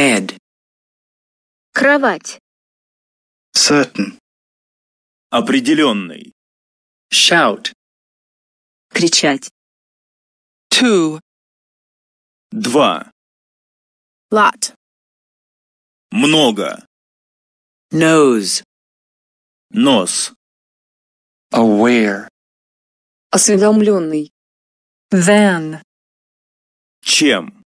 Bed. Кровать. Certain. Определенный. Shout. Кричать. Two. Два. Lot. Много. Nose. Нос. Aware. Осведомленный. Than. Чем?